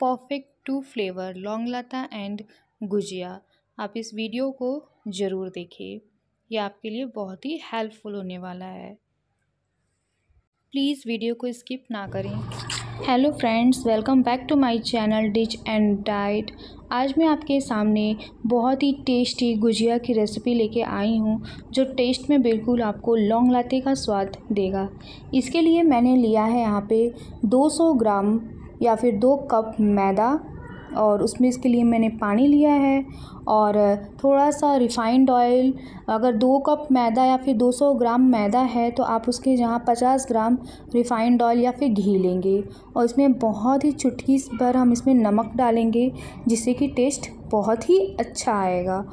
Perfect two flavour launglata and gujiya आप इस video को ज़रूर देखिए यह आपके लिए बहुत ही हेल्पफुल होने वाला है प्लीज़ वीडियो को स्किप ना करें hello friends welcome back to my channel ditch and diet आज मैं आपके सामने बहुत ही टेस्टी गुजिया की रेसिपी लेके आई हूँ जो टेस्ट में बिल्कुल आपको लौंग लाते का स्वाद देगा इसके लिए मैंने लिया है यहाँ पे 200 ग्राम या फिर दो कप मैदा और उसमें इसके लिए मैंने पानी लिया है और थोड़ा सा रिफ़ाइंड ऑयल अगर दो कप मैदा या फिर 200 ग्राम मैदा है तो आप उसके जहाँ 50 ग्राम रिफ़ाइंड ऑयल या फिर घी लेंगे और इसमें बहुत ही चुटकी भर हम इसमें नमक डालेंगे जिससे कि टेस्ट बहुत ही अच्छा आएगा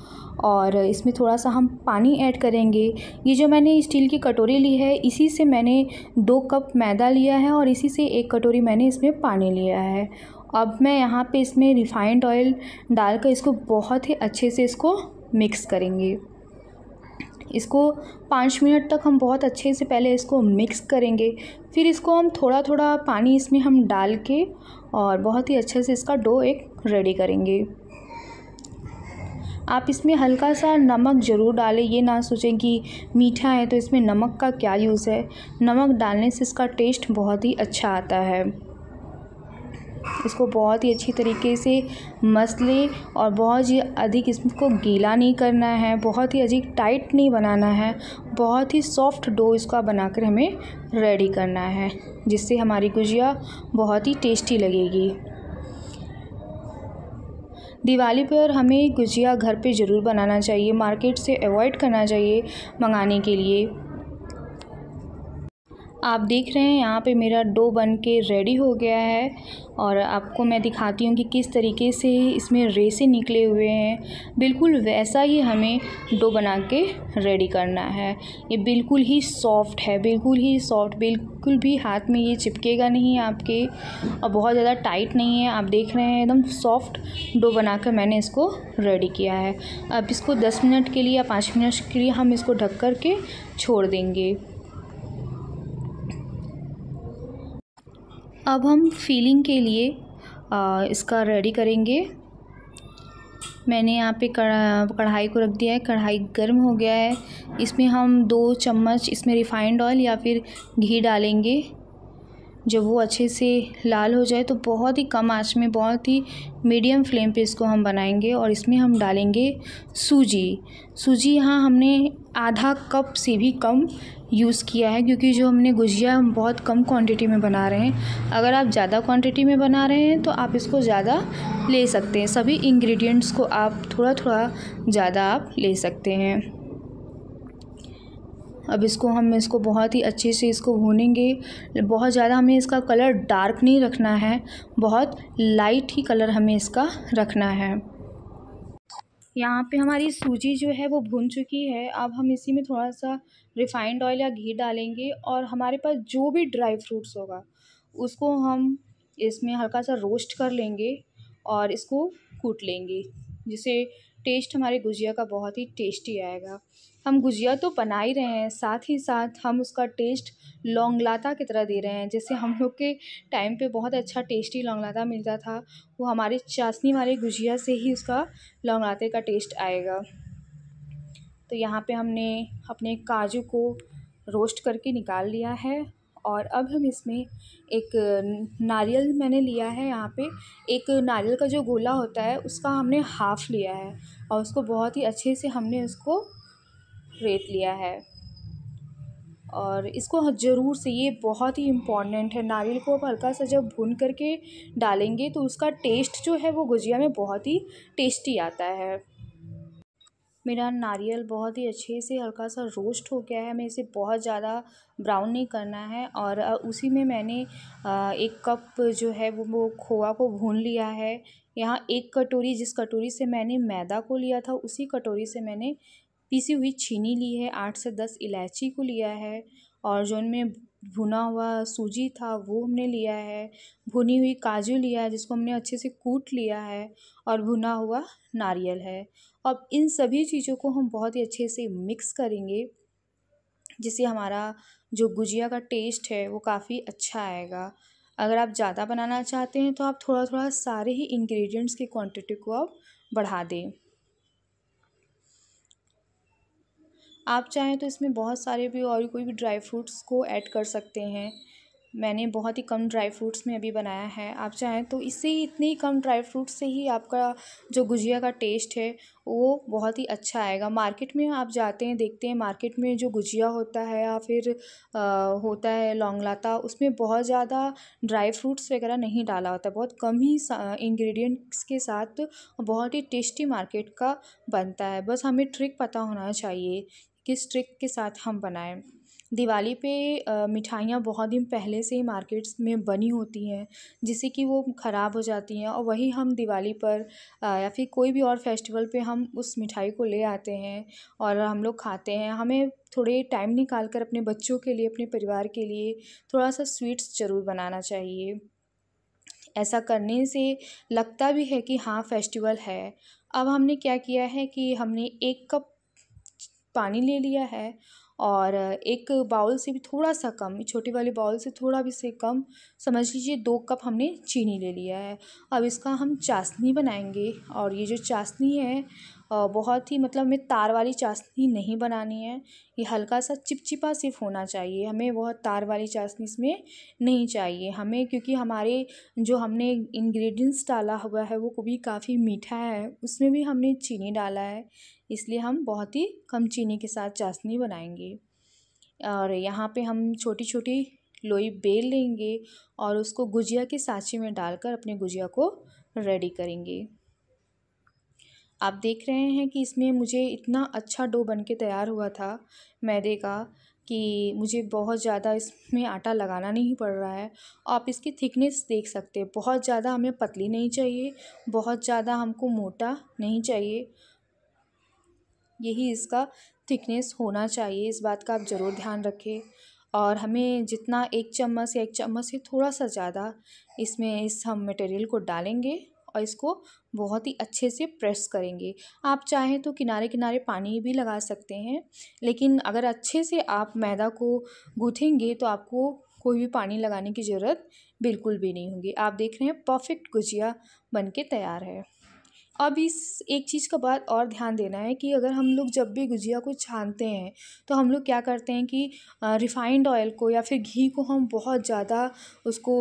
और इसमें थोड़ा सा हम पानी ऐड करेंगे ये जो मैंने स्टील की कटोरी ली है इसी से मैंने दो कप मैदा लिया है और इसी से एक कटोरी मैंने इसमें पानी लिया है अब मैं यहाँ पे इसमें रिफ़ाइंड ऑयल डालकर इसको बहुत ही अच्छे से इसको मिक्स करेंगे इसको पाँच मिनट तक हम बहुत अच्छे से पहले इसको मिक्स करेंगे फिर इसको हम थोड़ा थोड़ा पानी इसमें हम डाल के और बहुत ही अच्छे से इसका डो एक रेडी करेंगे आप इसमें हल्का सा नमक ज़रूर डालें ये ना सोचें कि मीठा है तो इसमें नमक का क्या यूज़ है नमक डालने से इसका टेस्ट बहुत ही अच्छा आता है इसको बहुत ही अच्छी तरीके से मस और बहुत ही अधिक इसको गीला नहीं करना है बहुत ही अधिक टाइट नहीं बनाना है बहुत ही सॉफ्ट डो इसका बनाकर हमें रेडी करना है जिससे हमारी गुजिया बहुत ही टेस्टी लगेगी दिवाली पर हमें गुजिया घर पे ज़रूर बनाना चाहिए मार्केट से अवॉइड करना चाहिए मंगाने के लिए आप देख रहे हैं यहाँ पे मेरा डो बन के रेडी हो गया है और आपको मैं दिखाती हूँ कि किस तरीके से इसमें रेसे निकले हुए हैं बिल्कुल वैसा ही हमें डो बना के रेडी करना है ये बिल्कुल ही सॉफ्ट है बिल्कुल ही सॉफ्ट बिल्कुल भी हाथ में ये चिपकेगा नहीं आपके और बहुत ज़्यादा टाइट नहीं है आप देख रहे हैं एकदम सॉफ्ट डो बना कर मैंने इसको रेडी किया है अब इसको दस मिनट के लिए या पाँच मिनट के लिए हम इसको ढक कर के छोड़ देंगे अब हम फीलिंग के लिए आ, इसका रेडी करेंगे मैंने यहाँ पे कढ़ाई को रख दिया है कढ़ाई गर्म हो गया है इसमें हम दो चम्मच इसमें रिफाइंड ऑयल या फिर घी डालेंगे जब वो अच्छे से लाल हो जाए तो बहुत ही कम आँच में बहुत ही मीडियम फ्लेम पे इसको हम बनाएंगे और इसमें हम डालेंगे सूजी सूजी यहाँ हमने आधा कप से भी कम यूज़ किया है क्योंकि जो हमने गुजिया हम बहुत कम क्वांटिटी में बना रहे हैं अगर आप ज़्यादा क्वांटिटी में बना रहे हैं तो आप इसको ज़्यादा ले सकते हैं सभी इंग्रेडिएंट्स को आप थोड़ा थोड़ा ज़्यादा आप ले सकते हैं अब इसको हम इसको बहुत ही अच्छे से इसको भूनेंगे बहुत ज़्यादा हमें इसका कलर डार्क नहीं रखना है बहुत लाइट ही कलर हमें इसका रखना है यहाँ पे हमारी सूजी जो है वो भुन चुकी है अब हम इसी में थोड़ा सा रिफाइंड ऑयल या घी डालेंगे और हमारे पास जो भी ड्राई फ्रूट्स होगा उसको हम इसमें हल्का सा रोस्ट कर लेंगे और इसको कूट लेंगे जिससे टेस्ट हमारे गुजिया का बहुत ही टेस्टी आएगा हम गुजिया तो बना ही रहे हैं साथ ही साथ हम उसका टेस्ट लौंगलाता की तरह दे रहे हैं जैसे हम लोग के टाइम पे बहुत अच्छा टेस्टी लौंगलाता मिलता था वो हमारे चाशनी वाले गुजिया से ही उसका लौंगलाते का टेस्ट आएगा तो यहाँ पे हमने अपने काजू को रोस्ट करके निकाल लिया है और अब हम इसमें एक नारियल मैंने लिया है यहाँ पे एक नारियल का जो गोला होता है उसका हमने हाफ़ लिया है और उसको बहुत ही अच्छे से हमने उसको रेत लिया है और इसको हाँ, ज़रूर से ये बहुत ही इम्पॉर्टेंट है नारियल को आप हल्का सा जब भून करके डालेंगे तो उसका टेस्ट जो है वो गुजिया में बहुत ही टेस्टी आता है मेरा नारियल बहुत ही अच्छे से हल्का सा रोस्ट हो गया है मैं इसे बहुत ज़्यादा ब्राउन नहीं करना है और उसी में मैंने एक कप जो है वो वो खोआ को भून लिया है यहाँ एक कटोरी जिस कटोरी से मैंने मैदा को लिया था उसी कटोरी से मैंने पीसी हुई चीनी ली है आठ से दस इलायची को लिया है और जो उनमें भुना हुआ सूजी था वो हमने लिया है भुनी हुई काजू लिया है जिसको हमने अच्छे से कूट लिया है और भुना हुआ नारियल है अब इन सभी चीज़ों को हम बहुत ही अच्छे से मिक्स करेंगे जिससे हमारा जो गुजिया का टेस्ट है वो काफ़ी अच्छा आएगा अगर आप ज़्यादा बनाना चाहते हैं तो आप थोड़ा थोड़ा सारे ही इंग्रेडिएंट्स की क्वांटिटी को आप बढ़ा दें आप चाहें तो इसमें बहुत सारे भी और कोई भी ड्राई फ्रूट्स को ऐड कर सकते हैं मैंने बहुत ही कम ड्राई फ्रूट्स में अभी बनाया है आप चाहें तो इससे इतने ही कम ड्राई फ्रूट्स से ही आपका जो गुजिया का टेस्ट है वो बहुत ही अच्छा आएगा मार्केट में आप जाते हैं देखते हैं मार्केट में जो गुजिया होता है या फिर आ, होता है लौंगलाता उसमें बहुत ज़्यादा ड्राई फ्रूट्स वगैरह नहीं डाला होता बहुत कम ही इंग्रेडिएंट्स के साथ बहुत ही टेस्टी मार्केट का बनता है बस हमें ट्रिक पता होना चाहिए किस ट्रिक के साथ हम बनाएँ दिवाली पे मिठाइयाँ बहुत दिन पहले से ही मार्केट्स में बनी होती हैं जिससे कि वो ख़राब हो जाती हैं और वही हम दिवाली पर या फिर कोई भी और फेस्टिवल पे हम उस मिठाई को ले आते हैं और हम लोग खाते हैं हमें थोड़े टाइम निकाल कर अपने बच्चों के लिए अपने परिवार के लिए थोड़ा सा स्वीट्स ज़रूर बनाना चाहिए ऐसा करने से लगता भी है कि हाँ फेस्टिवल है अब हमने क्या किया है कि हमने एक कप पानी ले लिया है और एक बाउल से भी थोड़ा सा कम छोटी वाली बाउल से थोड़ा भी से कम समझ लीजिए दो कप हमने चीनी ले लिया है अब इसका हम चाशनी बनाएंगे और ये जो चाशनी है बहुत ही मतलब हमें तार वाली चाशनी नहीं बनानी है ये हल्का सा चिपचिपा सिर्फ होना चाहिए हमें बहुत तार वाली चाशनी इसमें नहीं चाहिए हमें क्योंकि हमारे जो हमने इंग्रेडिएंट्स डाला हुआ है वो भी काफ़ी मीठा है उसमें भी हमने चीनी डाला है इसलिए हम बहुत ही कम चीनी के साथ चाशनी बनाएंगे और यहाँ पे हम छोटी छोटी लोई बेल लेंगे और उसको गुजिया के सांचे में डालकर अपने गुजिया को रेडी करेंगे आप देख रहे हैं कि इसमें मुझे इतना अच्छा डो बन के तैयार हुआ था मैदे का कि मुझे बहुत ज़्यादा इसमें आटा लगाना नहीं पड़ रहा है आप इसकी थिकनेस देख सकते हैं बहुत ज़्यादा हमें पतली नहीं चाहिए बहुत ज़्यादा हमको मोटा नहीं चाहिए यही इसका थिकनेस होना चाहिए इस बात का आप ज़रूर ध्यान रखें और हमें जितना एक चम्मच या एक चम्मच से थोड़ा सा ज़्यादा इसमें इस हम मटेरियल को डालेंगे और इसको बहुत ही अच्छे से प्रेस करेंगे आप चाहें तो किनारे किनारे पानी भी लगा सकते हैं लेकिन अगर अच्छे से आप मैदा को गूँथेंगे तो आपको कोई भी पानी लगाने की ज़रूरत बिल्कुल भी नहीं होगी आप देख रहे हैं परफेक्ट गुजिया बन के तैयार है अब इस एक चीज़ का बात और ध्यान देना है कि अगर हम लोग जब भी गुजिया को छानते हैं तो हम लोग क्या करते हैं कि रिफ़ाइंड ऑयल को या फिर घी को हम बहुत ज़्यादा उसको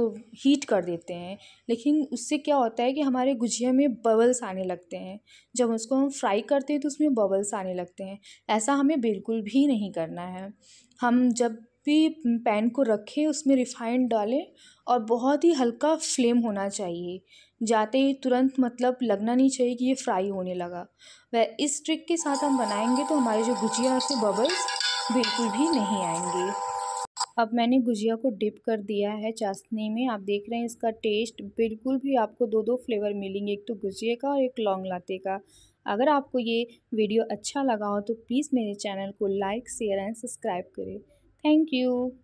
हीट कर देते हैं लेकिन उससे क्या होता है कि हमारे गुजिया में बबल्स आने लगते हैं जब उसको हम फ्राई करते हैं तो उसमें बबल्स आने लगते हैं ऐसा हमें बिल्कुल भी नहीं करना है हम जब भी पैन को रखें उसमें रिफ़ाइंड डालें और बहुत ही हल्का फ्लेम होना चाहिए जाते ही तुरंत मतलब लगना नहीं चाहिए कि ये फ्राई होने लगा वह इस ट्रिक के साथ हम बनाएंगे तो हमारे जो गुजिया से बबल्स बिल्कुल भी नहीं आएंगे अब मैंने गुजिया को डिप कर दिया है चाशनी में आप देख रहे हैं इसका टेस्ट बिल्कुल भी आपको दो दो फ्लेवर मिलेंगे एक तो गुजिया का और एक लॉन्ग लाते का अगर आपको ये वीडियो अच्छा लगा हो तो प्लीज़ मेरे चैनल को लाइक शेयर एंड सब्सक्राइब करें Thank you.